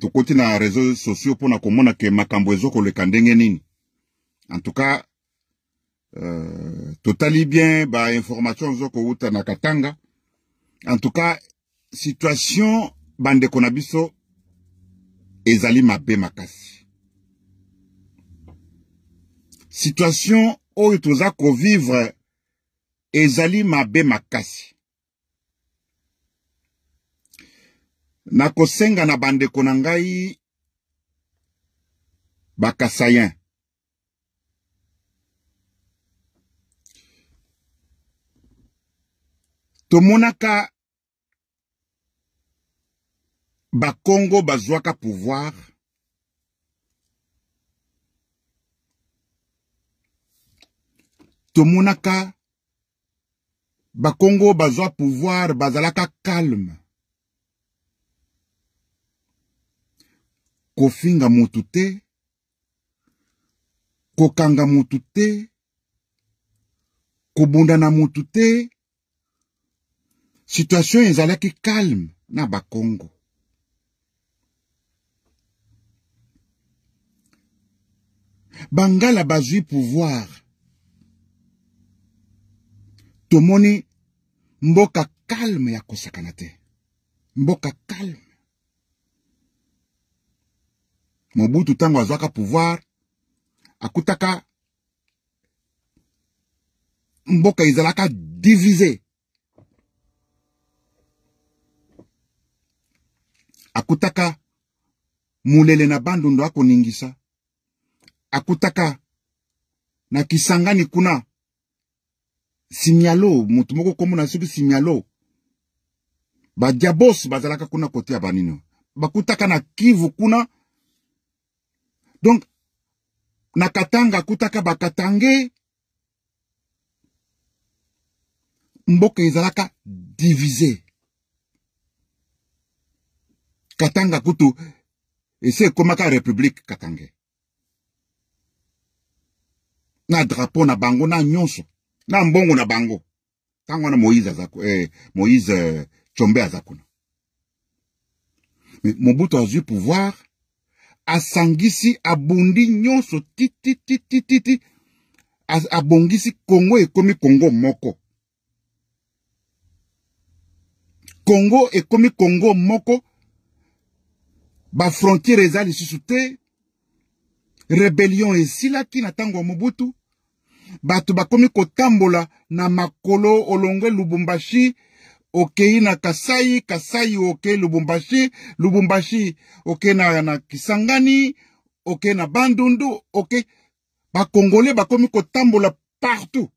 tokoti na réseaux sociaux mpona komona ke makambo le le nini en tout cas euh, totali bien bainformation ezokowuta na katanga en tout cas situation bande konabiso, biso ezali mabe makasi situation oyo toza vivre ezali mabe makasi nakosenga na bandeko na ngai bakasayen tomonaka bakongo bazwaka pouvoir tomonaka bakongo bazwa pouvoir bazalaka calme kofinga motu te kokanga motu te kobunda na motu te situation ezalaki calme na bakongo bangala bazwi pouvoir tomoni mboka calme ya kosakana te mboka calme mobutu ntango azwaka pouvoir akutaka mboka ezalaka divise akutaka mulele na bandundo akoningisa akutaka na kisangani kuna simialo motu moko komona soki simialo badiabos bazalaka kuna kote ya banino bakutaka na kivu kuna donc nakatanga kutaka bakatange mboka ezalaka divisé. katanga kutu comment la république katange na drapeau na bango na nyonso na mbongo na bango Tango na moïse aza eh, moïse eh, kuna Mais mobutu eu pouvoir asangisi abundi nyonso tititititi abongisi kongo ekomi kongo moko kongo ekomi kongo moko bafrontiere eza lisusu te rebellion esilaki na ntango ya mobutu bato bakomi kotambola na makolo olongwe lubumbashi okei na kasai kasai okei lubumbashi lubumbashi okei na, na kisangani okei na bandundu okei bakongole bakomi kotambola partout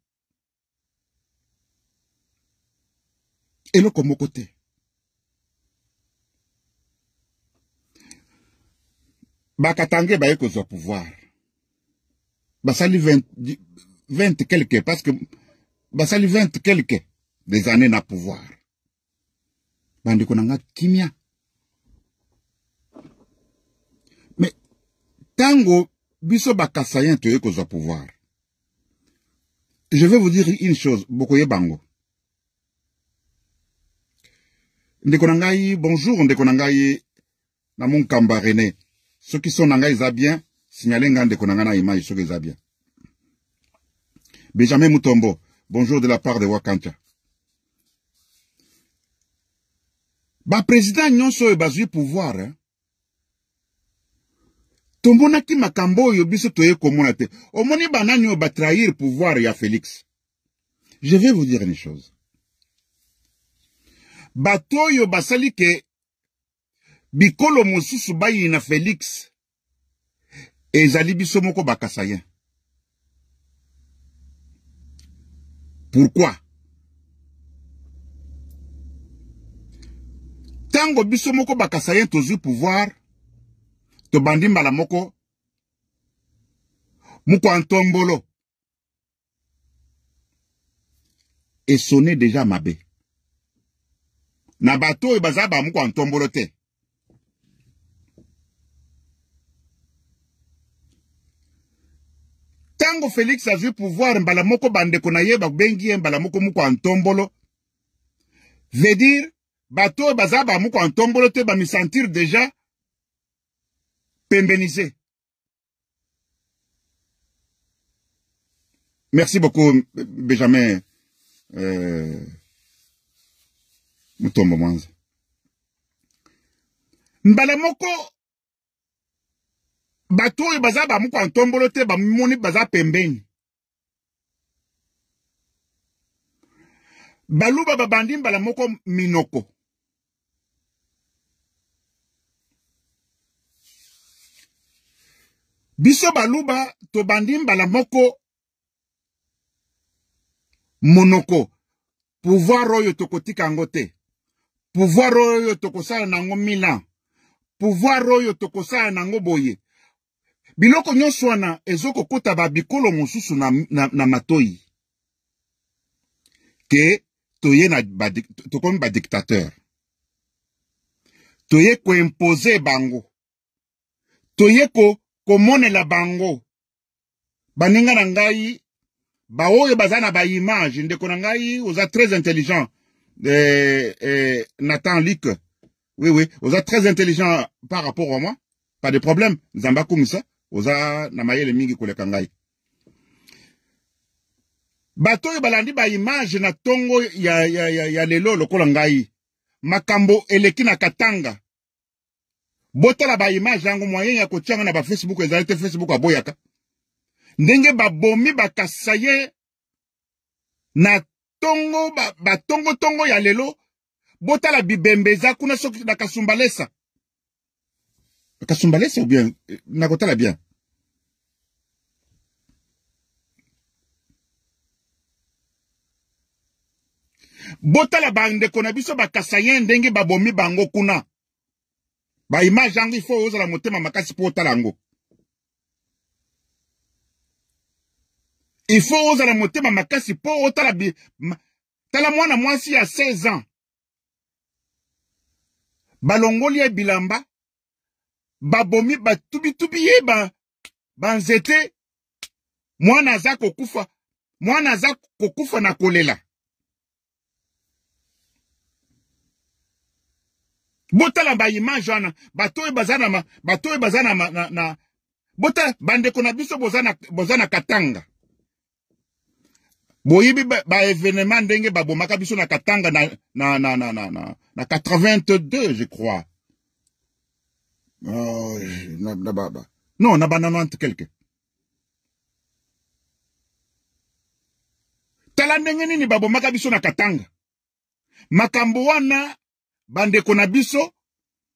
eloko moko te bakatange baye kozwa pouvoir basali 20, 20 quelque parce que basali 20 quelque des années na pouvoir bandeko na nga kimia me tango biso bakasayen toye kozwa pouvoir je vais vous dire une chose Bokoye Bango. ndeko na bonjour ndeko na na qui sont ceux qui sont ngai eza bien signaler nga ndeko na image, na image soki bien benjamin mutombo bonjour de la part de wakantya président nyonso oyo bazwi pouvoir eh? tomonaki makambo biso toye komona omoni banani ba trahir pouvoir ya félix je vais vous dire une chose Batoyo oyo basali ke bikolo mosusu bayi na félix ezali biso moko bakasayen pourquoi ntango biso moko bakasa ye tozwi pouvoir tobandi mbala moko mokwa ntombolo esone deja mabe na bato oyo baza bamokwa ntombolo te ntango félix azwi pouvoir mbala moko bandeko na ye babengi ye mbala moko mokwa ntombolo veut dire bato oyo bazala bamoko ya ntombolo te bamisentir deja pembenise merci beaucoup benjamin euh, mutombo mwanza mbala moko bato oyo baza bamoko ya ntombolo te bamoni baza pembeni baluba babandi mbala moko minoko biso baluba tobandi mbala moko monoko pouvoir oyo tokotika yango te pouvoir oyo tokosala nango milan pouvoir oyo tokosala nango boye biloko nyonso wana ezokokota babikolo mosusu na, na, na matoi ke toye ba, tokomi badictateur toye koimpose bango toye ko la bango baninga na ngai baoyo bazana ba baimage ndeko na ngai oza très intelligent eh, eh, nathan lik oui oui oza très intelligent par rapport à moi pas de problème nzambe akumisa oza namaye le mingi koleka kangai. bato oyo balandi image na tongo ya, ya, ya, ya lelo lokola ngai makambo eleki na katanga botala baimage yango moyen ya kotia yango na bafacebook ezali te facebook aboyaka ndenge babomi bakasa ye na tongo batongotongo ba ya lelo botala bibembe eza kuna soki na kasumbalesa kasumbalesa ou bien nakotala bien botala bandeko na biso bakasa ye ndenge babomi bango kuna ba image oh, yango il faut ozala motema makasi mpo otala il faut la ozala ma makasi mpo la bi tala mwana si ya 16 ans balongoli ye bilamba babomi tubi ye ba banzete mwana za kokufa mwana za kokufa na kolela botala image wana bato e bazana ma bato e bazana ma, na, na bota bandeko na biso boza na, katanga boyibi ba ba ndenge babomaka biso na katanga na, na, na, na, na, na, na 82 je crois oh, na, na, ba, ba. non na ba 90 quelque tala ndenge nini babomaka biso na katanga makambo wana Bande Konabiso,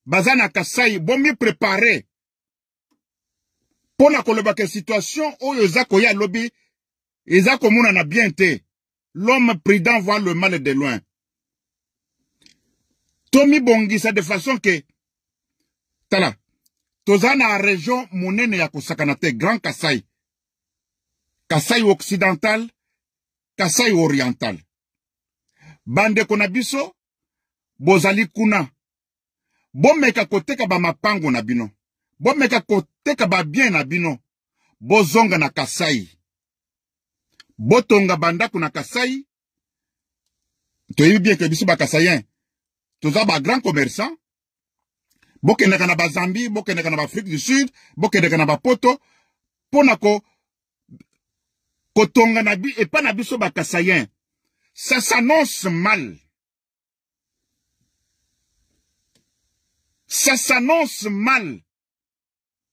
Bazana Kassai, kasai pour prepare préparé. Pona koloba situation oyo za koya lobi, eza a bien été. l'homme prudent voit le mal de loin Bongi, Tomi sa de façon que, tala tozana a région monene ya kosakana grand Kassai, Kassai occidental Kassai oriental Bande Konabiso. bozali kuna bomeka koteka bamapango na bino bomeka koteka babien na bino bozonga na kasai botonga bandako na kasai toyebi bien ke biso bakasayen toza bagrand commerçant bokendaka na bazambi bokendaka na baafrike du sud bokendaka na bapoto mpo na kotonga ko na epai na biso bakasayen ça s'annonce mal Ça s'annonce mal.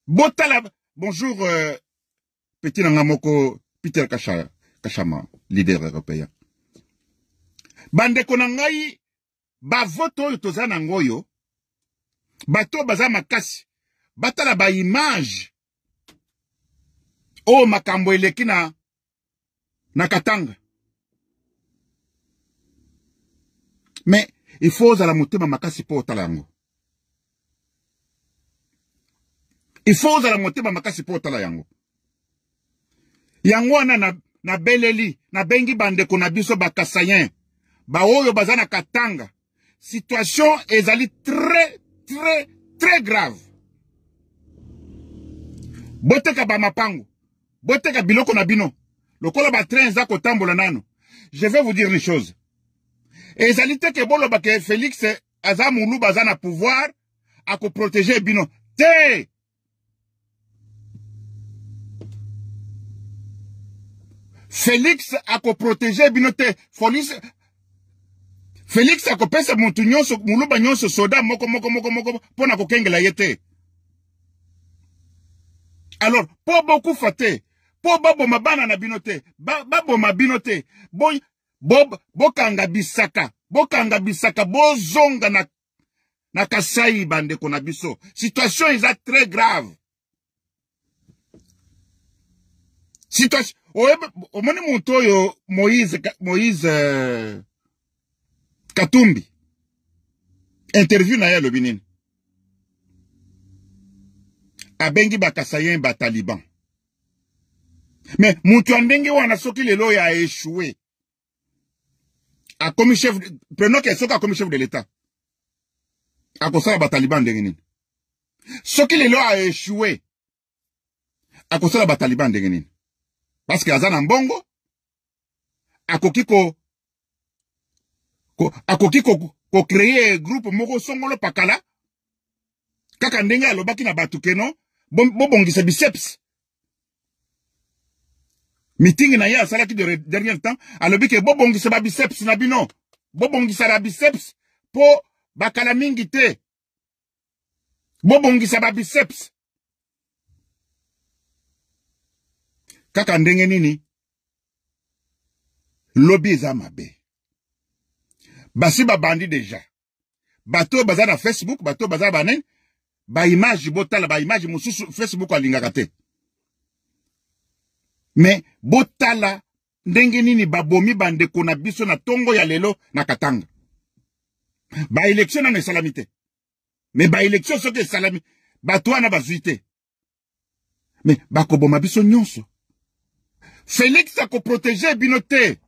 Bonjour, euh, Petit Nangamoko, Peter Kachama, leader européen. Bande konangai, ba voto oyo toza nangoyo, bato baza makasi, batala ba image, Oh, makambo Nakatanga. na, katanga. Mais, il faut la ma makasi po talango. Il la montée motema makasi pour la yango yango na Beleli, na nabengi bandeko na biso bakasayen baoyo oyo bazana katanga situation ezali très très très grave boteka bamapango boteka biloko na bino lokola za eza kotambola nano je vais vous dire une chose ezali te ke bolo ke félix aza bazana pouvoir a pouvoir protéger bino te felix akoprotege bino te felix akopesa motu nyonso moluba nyonso soda moko moko moko moko mpo na kokengela ye te alors mpo bokufa te mpo baboma bana na bino te baboma ba bino te bokanga bo, bo, bo bisaka bokanga bisaka bozonga na, na kasai bandeko na biso situation eza très grave situation omoni moto mutoyo moïse moïse katumbi interview na ya alobi nini abengi bakasayen bataliban Mais moto ya ndenge wana soki lelo échoué. A komi chef prenons que soki akomi chef de l'état akosala bataliban ndenge nini soki lelo Ako sa bataliban taliban parceke aza na mbongo akoki ko, ko akoki kocreye ko, ko groupe moko songolo pakala kaka ndenge alobaki na bato keno bobongisa bo biceps mitingi na ye asalaki de dernier temps alobi ke bobongisa babiceps na bino bobongisa babiceps mpo bakala mingi te bobongisa babiceps kaka ndenge nini lobi za mabe basi déjà. deja bato bazana baza facebook bato oyo baza ba banene baimage botala image mosusu facebook alingaka te me botala ndenge nini babomi bande na biso na tongo ya lelo na katanga élection na salamite. Mais ba baelektio soki esalami bato wana bazwi mais me koboma biso nyonso Félix a protégé Binoté.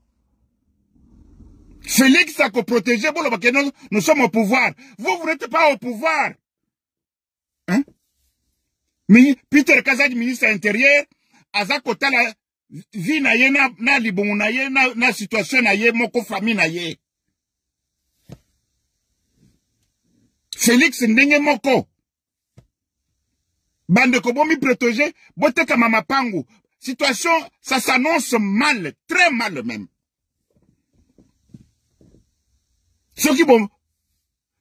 Félix a protégé nous, nous sommes au pouvoir. Vous, vous n'êtes pas au pouvoir. Hein? Mais Peter Kazadi, ministre intérieur, aza kotala vie na ye na, na libumu na ye na, na situation na ye moko famille na ye félix ndenge moko bandeko bomi protege botekama mapangu situation, ça s'annonce mal, très mal même. Ceux qui vont,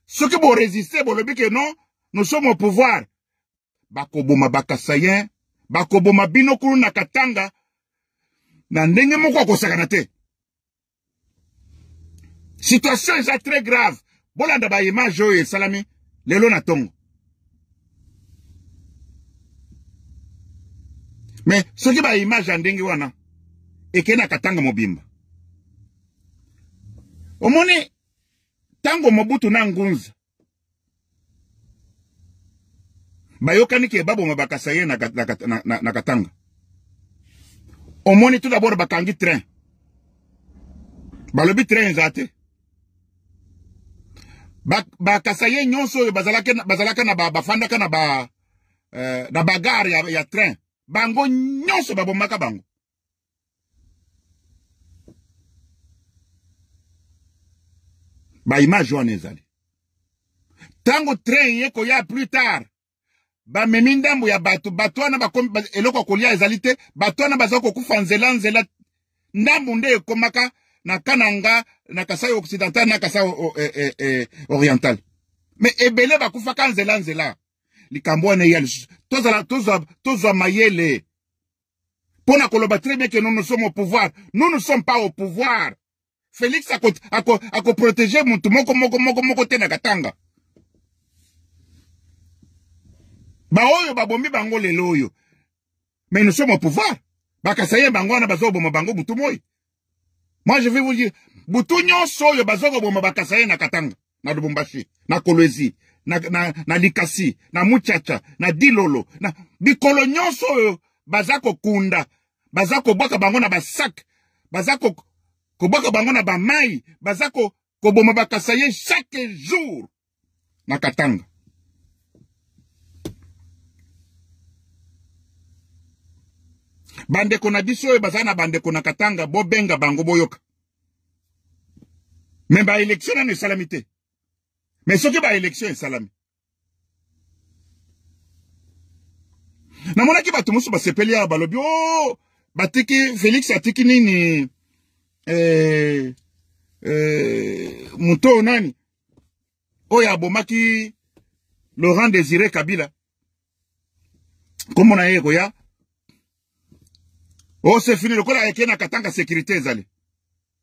ceux qui vont résister, vont le dire que non, nous sommes au pouvoir. Bakoboma bakasayen, bakoboma Binokuru Nakatanga. katanga, na ndenge moko akosakana te. Situation est très grave. Bolanda ba image salami. lelo na tongo. me soki baimage ya ndenge wana ekendaka ntanga mobimba omoni ntango mobutu na ngunza bayokaniki ebaboma bakasa ye na, na, na, na, na katanga omoni tout dabord bakangi train balobi train eza te bakasa ba ye nyonso oyo bazalaka na bafandaka na euh, bagare ba, eh, ba ya, ya train bango nyonso babomaka bango baimage wana ezali ntango train ye koya plus tard bamemi ndambo ya bato bato wana bakomi eloko ya kolia ezali te bato wana baza kokufa nzela nzela ndambo nde ekomaka na kananga na kasai occidental na kasai eh, eh, eh, oriental me ebele bakufaka nzela nzela likambo wana eya tous tozwa mayele Pona na koloba très bien que nous nous sommes au pouvoir nous ne sommes pas au pouvoir félix akoprotege motu moko moko moko moko katanga. na katanga baoyo babombi bango lelo loyo. mais nous sommes au pouvoir Bakasaye ye bango bazo bazoboma bango butu moi moi je vais vous dire butu nyonso oyo bazokoboma Bakasaye na katanga na lubumbashi na kolwezi na, na, na likasi na muchacha na dilolo na bikolo nyonso oyo baza kokunda baza kobwaka bango na basak baza kobwaka bango na bamai baza ko, koboma bakasa ye chaque jour na katanga bandeko na biso oyo baza na bandeko na katanga bobenga bango boyoka me baelektio nano esalami te Mais ce qui va élection est salami. namonaki bato mosusu basepeli awa balobi Oh, batiki félix atiki nini eh, eh, nani laurent désiré kabila on on eu, ekoya Oh c'est fini a ayeke na katanga sécurité ezali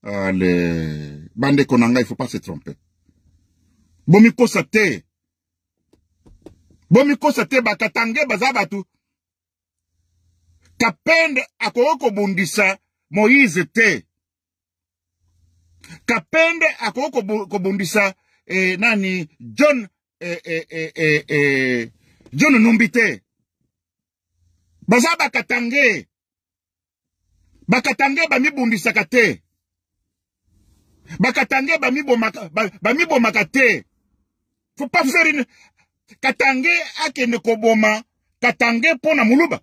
bande Bande Konanga il faut pas se tromper bomikosa te bomikosa te bakatange baza bato kapende akoki kobundisa moyize te kapende akoki kobundisa eh, nani john eh, eh, eh, eh, eh john numbi te baza bakatange bakatange bamibundisaka te bakatange bamibomaka ba, ba te faut pas faire une katange akende koboma katangé pona muluba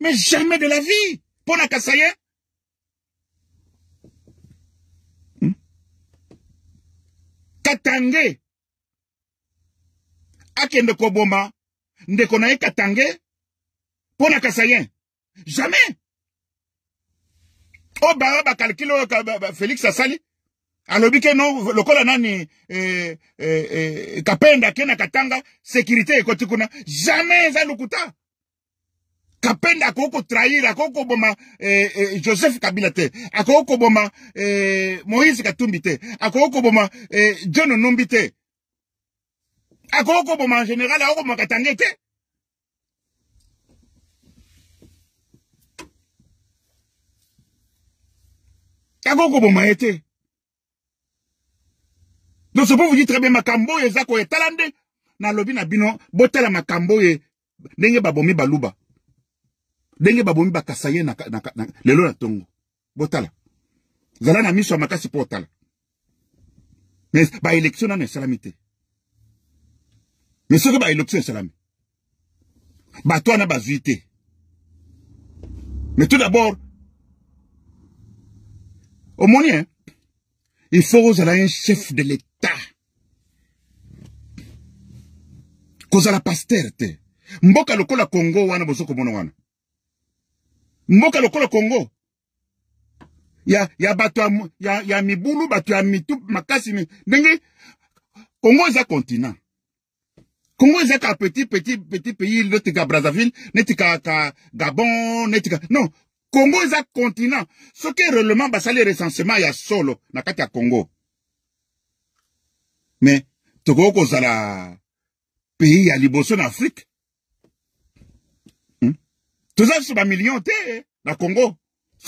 mais jamais de la vie pona kasaya hmm? Katangé akende koboma ndeko na katangé katange pona kasayen jamais Oba oh, ba bakalkile oh, Felix félix alobi ke no lokola nani eh, eh, eh, kapenda akenda katanga sekurité ekoti kuna jamais eza lukuta kapenda akoki kotrahir akoki koboma eh, eh, joseph kabila te akoki koboma eh, moïse katumbi te akoki koboma eh, john onumbi te akoki koboma en général akoki koboma katange te akoki koboma ye te Nous ce vous dites très bien, makambo, et Zako et talande. Na lobi na bino, botala makambo, et, ndenge babomi baluba. Denge babomi baka na, na, na, lelo na tongo. Botala. Zala na miso makasi potala. Mais, ba élection na salamité. Mais ce que ba élection salami. Ba toi na ba Mais tout d'abord, au moins, hein, il faut que un chef de l'État ta la pasteur te mboka lokola Congo wana bozo komona wana mboka lokola Congo. ya, ya bato ya, ya, mibulu bato ya mitu makasi ndenge c'est un continent Congo est un petit petit petit pays neti ka brazzaville neti ka, ka gabon neti ka non c'est un continent soki ba sale recensement a solo na kati ya Congo mais me tokoki la pays ya liboso Afrique. Hmm? Tout ça, c'est liso bamillion te la congo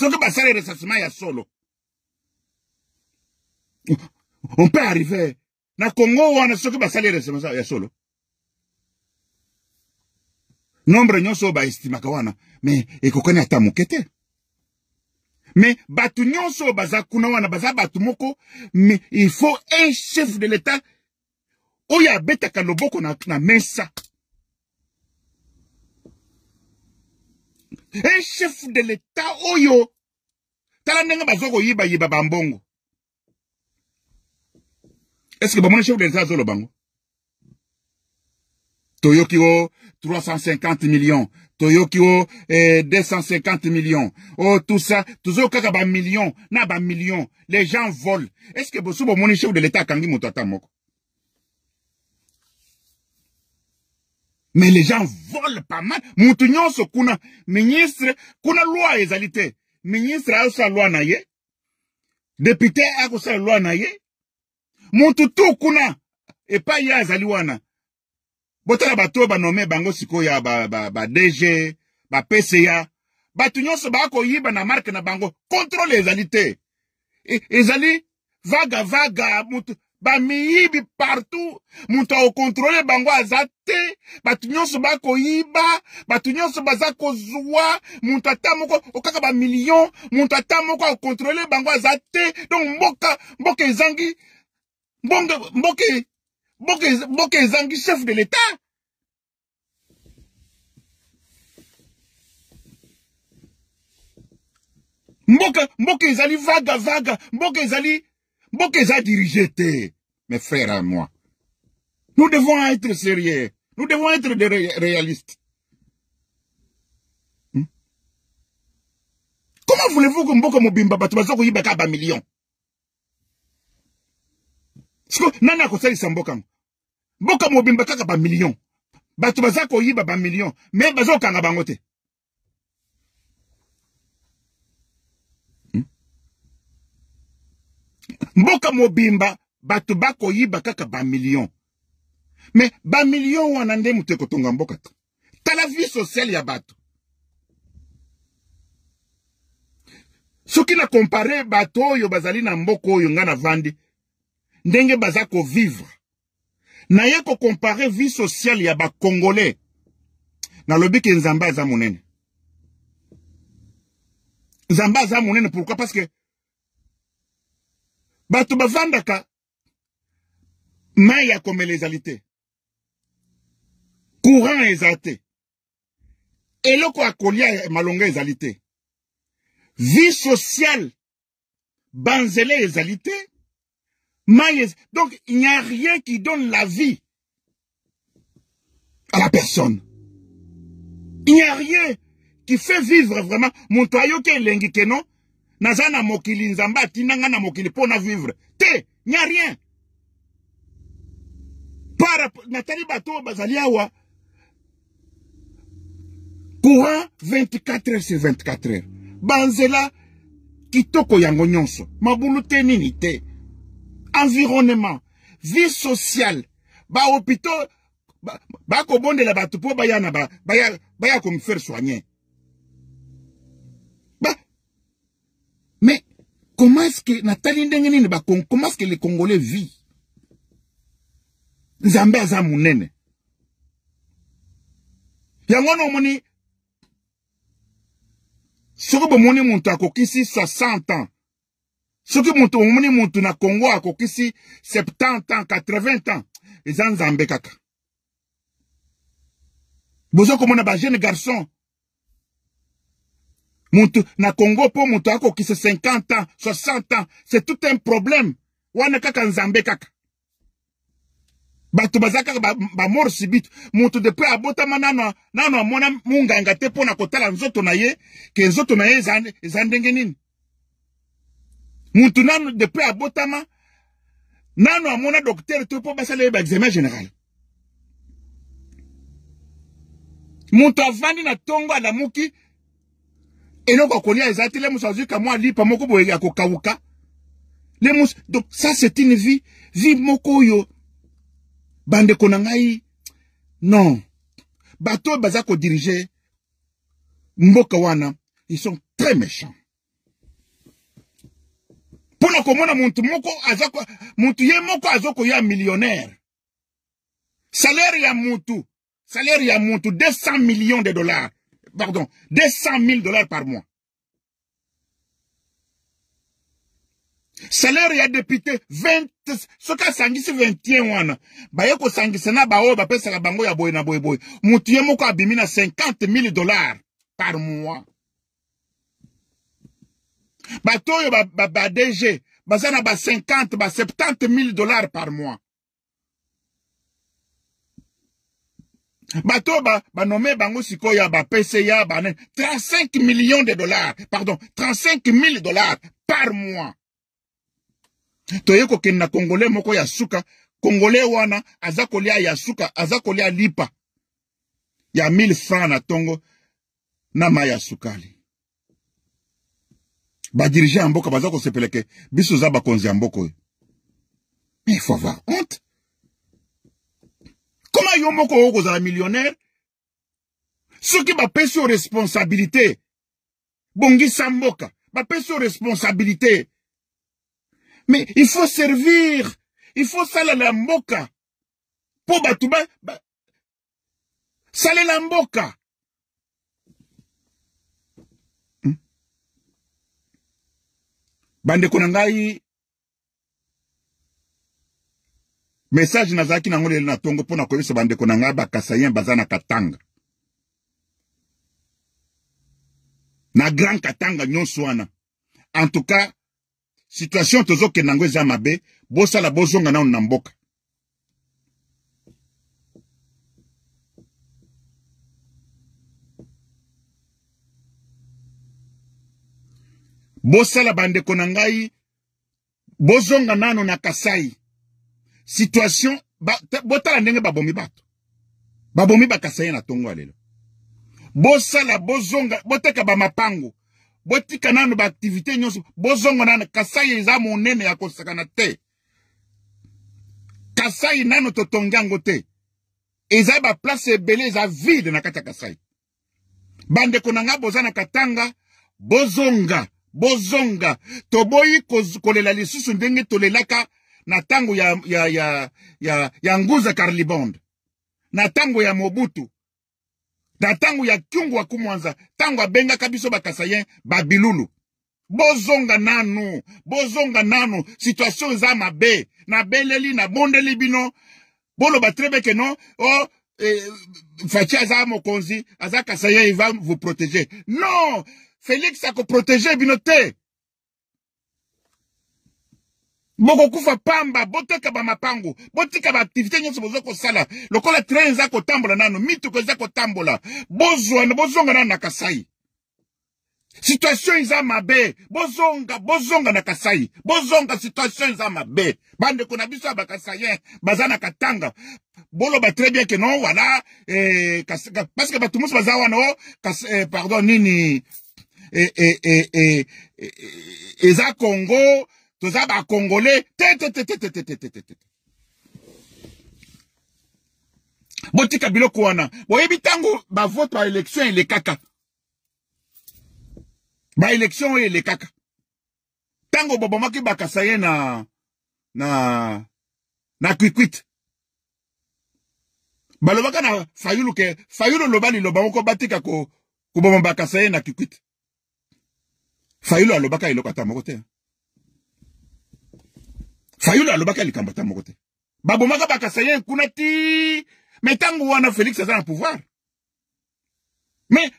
les basala y a solo on peut arriver La congo on wana soki basali y a solo nombre nyonso oyo mais, mais qu'on connaît ata ta te mais bato nyonso baza kuna wana baza batumoko. mais il faut un chef de l'état Oya beta na, na mesa un chef de l'état oyo tala bazoko yiba yiba bambongo est-ce que bamona chef de l'état azoloba toyoki o 350 millions toyokio eh, 250 millions oh tout ça toujours kaka ba millions na ba millions les gens volent est-ce que boso bomoni chef de l'état kangi motata moko mais les gens volent pas mal moto so kuna ministre kuna loi ezali ministre sa loi na ye député sa loi na ye moto tu kuna pas pas azali wana botala bato oyo banome bango sikoyo ya badg ba, ba, ba bapca bato nyonso bakoyiba na marke na bango kontrole ezali te e, ezali vaga vaga mutu bamiyibi partout moto akokontrole bango aza te bato nyonso bakoyiba bato nyonso baza kozwa moto ata moko okaka bamillion moto ata moko akokontrole bango aza te donc mboka mboka ezangi mboka e- Boke Zangi, chef de l'État. Mboke, Mboke Zali, vague, vague. Mboke Zali, dirigé. Mes frères à moi. Nous devons être sérieux. Nous devons être des réalistes. Hmm? Comment voulez-vous que Mboka Mobimba Batubazoko Yibaka million? Parce que Nana Kosali Sambokango. mboka mobimba kaka bamillion bato baza koyiba bamillion me baza kokanga bango te hmm? mboka mobimba bato bakoyiba kaka bamillion me bamillion wana nde moto ekotonga mboka te tala vie sociale ya bato soki na kompare bato oyo bazali na mboka oyo ngai navandi ndenge baza kovivre ko comparer vie sociale ya bakongole nalobi ke nzamba za monene nzamba za monene pourquoi parce que batu bavandaka mai ya courant exalté. et eloko quoi malonge malonga vie sociale banzele donc, il n'y a rien qui donne la vie à la personne. Il n'y a rien qui fait vivre vraiment. Mon toyo qui lengi non. Nazana mokili nzamba tinanga na mokili pona vivre. Te, il n'y a rien. Par Nathalie Bato Bazaliawa. Courant 24 heures sur 24 heures. Banzela kitoko yango nyonso. Mabulu te nini te environnement, vie sociale, ba hôpitaux, ba, de la bato po baya na ba, baya, ya comme faire soigner. Bah, mais comment est-ce que Nathalie Ndengenine, bah, comment est-ce que les Congolais vivent? Nzambe aza munene. Yango no moni, soko bomoni qui si 60 ans, soki moto omoni motu na Congo kongo akokisi 70 ans 80 ans eza nzambe kaka boza komona bajeune garçon motu na Congo kongo mpo moto akokisa 50 ans 60 ans c'est tout un problème wana kaka nzambe kaka bato baza kaka bamor ba subite moto depuis abotama nano amona monganga te mpo na kotala nzoto na ye ke nzoto na ye eza ndenge nini muntu nanu depuis abotama nanu amona docteur tu pour passer examen général muntu avandi na ntongo alamuki eloko akolia eza te le mosu moi, li, pas moko ya donc ça c'est une vie vie moko yo. bande konangai, non bato bazako baza mboka wana ils sont très méchants mpona komona muntu moko aza muntu ye moko ya millionnaire salaire ya muntu salaire ya muntu 200 millions de dollars pardon 200 000 dollars par mois salaire ya député 20 soki asangisi 21 wana baye kosangisa na oh, baoyo la bango ya boye na boyeboye motu ye moko abimi 50 000 dollars par mois bato oyo badg ba, ba baza na ba 50 ba 70 mille dollars par mois bato oyo ba, banome bango sikoyo ya bapese ya bane 35 millions de dollars pardon 35 mille dollars par mois toye kokende na congolais moko ya suka congolais wana aza kolia ya suka aza kolia lipa ya 1000 francs na ntongo na mai ya sukali dirigeant diriger mboka bazo sepeleke bisuza oza bakonzi ya mboka mais il faut avoir honte za yo moko oyo un millionnaire soki aux responsabilités. responsabilités, bongisa mboka bapesi aux responsabilités, mais il faut servir il faut la mboka Pour Batuba. saler la mboka bandeko na ngai message nazalaki nango lelo na ntongo mpo na koyebisa bandeko na ngai bakasayen baza na katanga na grand katanga nyonso wana en tout cas situation tozokende yango eza mabe bosala bozonga nano na mboka bosala bandeko na ngai bozonga nano na kasai situation botala ndenge babomi bato babomi bakasai na ntongo ya lelo bosala bozonga boteka bamapango botika nano baaktivité nyonso bozonga nano kasai eza monene ya kosakana te kasai nano totongi yango te eza baplace ebele eza vide na kati ya kasai bandeko na ngai boza na katanga bozonga bozonga toboyi kolela lisusu ndenge tolelaka na ntango ya, ya, ya, ya, ya nguza karlibonde na ntango ya mobutu na ntango ya kyungu akumwanza ntango abengaka biso bakasayen babilulu bozonga nanu bozonga nanu situation eza mabe nabeleli nabondeli bino boloba trebeke no o oh, eh, faci aza mokonzi aza kasayen iva vous protéger non Felix akoprotege bino te kufa pamba boteka bamapango botika baaktivité nyonso boza sala, lokola train Zako kotambola nano mitu kozako kotambola Bozonga, bozonga na kasai situation eza mabe bozonga bozonga na kasai bozonga situation Izama mabe Bande na biso ya bakasayen baza na katanga bolo très bien que non wala eh, parce que bato mosusu oh, eh, pardon nini Eh, eh, eh, eza congo toza bacongolais te tetetetetetetetete botika biloko wana boyebi ntango bavote baélection elekaka baélection oyo elekaka ntango bobomaki bakasa ye na na na kwikwit balobaka na fayulu ke fayulu loba liloba moko batika koboma ko bakasa ye na kwikwit fayulu alobaka eloko ata moko te fayulu alobaka likambo ata moko te babomaka bakasaye kuna ti me ntango wana félix aza na pouvoir me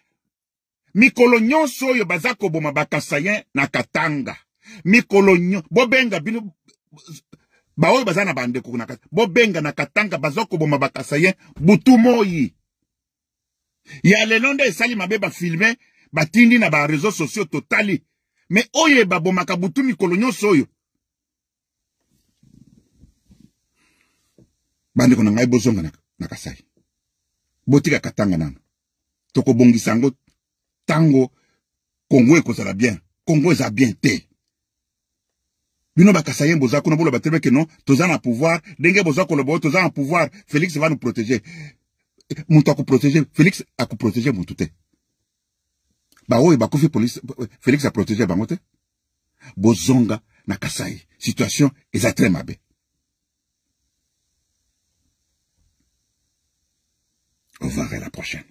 mikolo nyonso oyo baza koboma bakasayen na katanga mikolo nyonso bobenga bino baoyo baza na bandeko na bobenga na katanga baza koboma bakasayen butu moyi ya lelo nde esali mabe bafilme batindi na bareseau sociaux totali me oyo babomaka butu mikolo nyonso oyo bandeko na ngai bozonga na, na kasai botikaka tanga nano tokobongisa yango ntango kongo ekozala bien kongo eza bien te bino bakasayen boza kuna boloba te meke non toza na pouvoir ndenge boza koloba oyo toza na pouvoir félix va nous protéger moto akoprotege félix akoprotege motu te baoyo bakufi police. félix a protégé te bozonga na kasai situation est très mabe au revoir à la prochaine